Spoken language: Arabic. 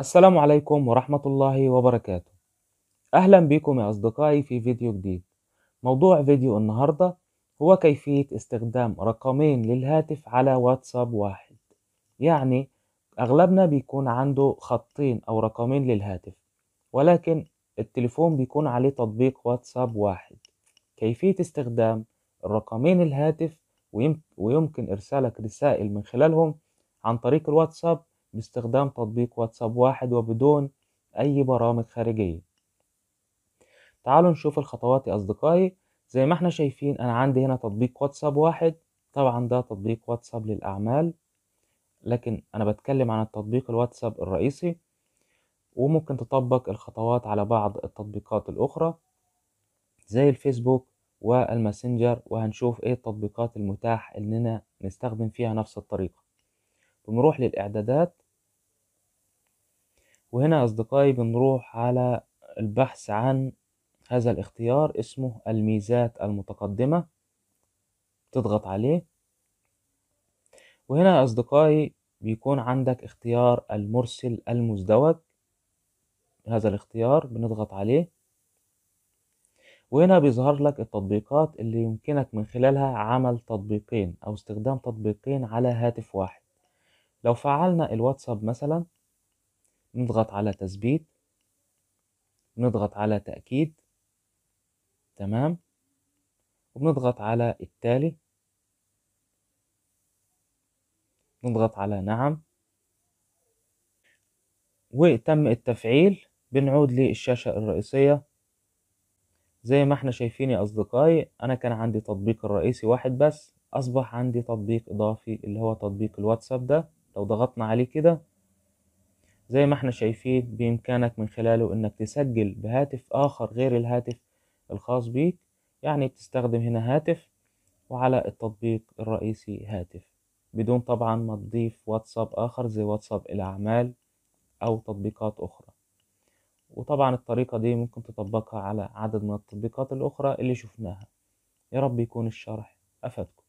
السلام عليكم ورحمة الله وبركاته أهلا بكم يا أصدقائي في فيديو جديد موضوع فيديو النهاردة هو كيفية استخدام رقمين للهاتف على واتساب واحد يعني أغلبنا بيكون عنده خطين أو رقمين للهاتف ولكن التليفون بيكون عليه تطبيق واتساب واحد كيفية استخدام الرقمين الهاتف ويمكن إرسالك رسائل من خلالهم عن طريق الواتساب باستخدام تطبيق واتساب واحد وبدون أي برامج خارجية تعالوا نشوف الخطوات يا أصدقائي زي ما احنا شايفين أنا عندي هنا تطبيق واتساب واحد طبعا ده تطبيق واتساب للأعمال لكن أنا بتكلم عن التطبيق الواتساب الرئيسي وممكن تطبق الخطوات على بعض التطبيقات الأخرى زي الفيسبوك والماسنجر وهنشوف ايه التطبيقات المتاح اننا نستخدم فيها نفس الطريقة بنروح للإعدادات وهنا أصدقائي بنروح على البحث عن هذا الاختيار اسمه الميزات المتقدمة تضغط عليه وهنا أصدقائي بيكون عندك اختيار المرسل المزدوج هذا الاختيار بنضغط عليه وهنا بيظهر لك التطبيقات اللي يمكنك من خلالها عمل تطبيقين أو استخدام تطبيقين على هاتف واحد لو فعلنا الواتساب مثلا نضغط على تثبيت نضغط على تأكيد تمام وبنضغط على التالي نضغط على نعم وتم التفعيل بنعود للشاشة الرئيسية زي ما احنا شايفين يا أصدقائي أنا كان عندي تطبيق الرئيسي واحد بس أصبح عندي تطبيق إضافي اللي هو تطبيق الواتساب ده لو ضغطنا عليه كده زي ما احنا شايفين بإمكانك من خلاله إنك تسجل بهاتف آخر غير الهاتف الخاص بيك يعني بتستخدم هنا هاتف وعلى التطبيق الرئيسي هاتف بدون طبعا ما تضيف واتساب آخر زي واتساب الأعمال أو تطبيقات أخرى وطبعا الطريقة دي ممكن تطبقها على عدد من التطبيقات الأخرى اللي شفناها يا رب يكون الشرح أفادكم